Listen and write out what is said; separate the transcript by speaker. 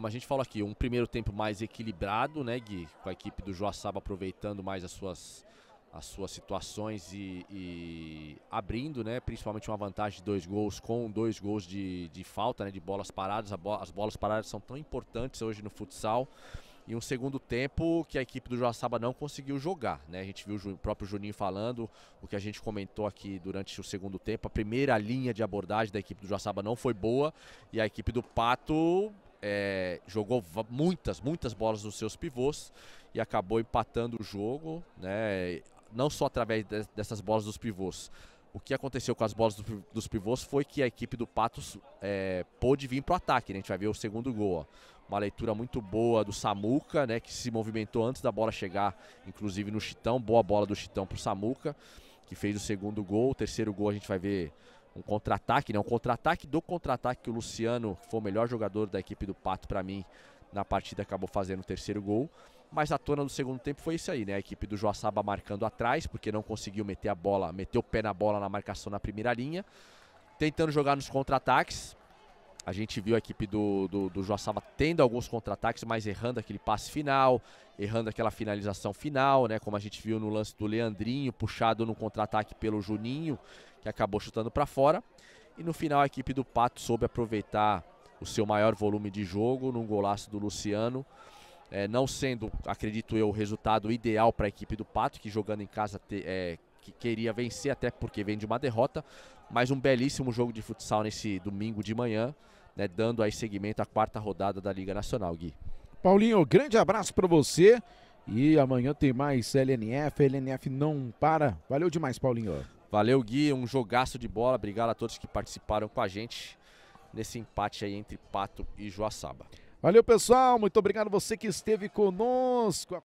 Speaker 1: como a gente fala aqui, um primeiro tempo mais equilibrado, né, Gui? Com a equipe do Joaçaba aproveitando mais as suas, as suas situações e, e abrindo, né? Principalmente uma vantagem de dois gols com dois gols de, de falta, né? De bolas paradas. as bolas paradas são tão importantes hoje no futsal. E um segundo tempo que a equipe do Joaçaba não conseguiu jogar, né? A gente viu o próprio Juninho falando, o que a gente comentou aqui durante o segundo tempo. A primeira linha de abordagem da equipe do Joaçaba não foi boa e a equipe do Pato é, jogou muitas, muitas bolas nos seus pivôs e acabou empatando o jogo, né? não só através de, dessas bolas dos pivôs. O que aconteceu com as bolas do, dos pivôs foi que a equipe do Patos é, pôde vir para o ataque. Né? A gente vai ver o segundo gol. Ó. Uma leitura muito boa do Samuca, né? que se movimentou antes da bola chegar, inclusive no Chitão. Boa bola do Chitão para o Samuca, que fez o segundo gol. O terceiro gol a gente vai ver um contra-ataque, né? Um contra-ataque do contra-ataque que o Luciano, que foi o melhor jogador da equipe do Pato para mim na partida, acabou fazendo o terceiro gol. Mas a tona do segundo tempo foi isso aí, né? A equipe do Joaçaba marcando atrás, porque não conseguiu meter a bola, meter o pé na bola na marcação na primeira linha. Tentando jogar nos contra-ataques, a gente viu a equipe do, do, do Joaçaba tendo alguns contra-ataques, mas errando aquele passe final, errando aquela finalização final, né? Como a gente viu no lance do Leandrinho, puxado no contra-ataque pelo Juninho, que acabou chutando para fora. E no final a equipe do Pato soube aproveitar o seu maior volume de jogo num golaço do Luciano. É, não sendo, acredito eu, o resultado ideal para a equipe do Pato, que jogando em casa te, é, que queria vencer, até porque vem de uma derrota. Mas um belíssimo jogo de futsal nesse domingo de manhã né, dando aí seguimento à quarta rodada da Liga Nacional, Gui.
Speaker 2: Paulinho, grande abraço para você. E amanhã tem mais LNF. LNF não para. Valeu demais, Paulinho.
Speaker 1: Valeu, Gui. Um jogaço de bola. Obrigado a todos que participaram com a gente nesse empate aí entre Pato e Joaçaba.
Speaker 2: Valeu, pessoal. Muito obrigado você que esteve conosco.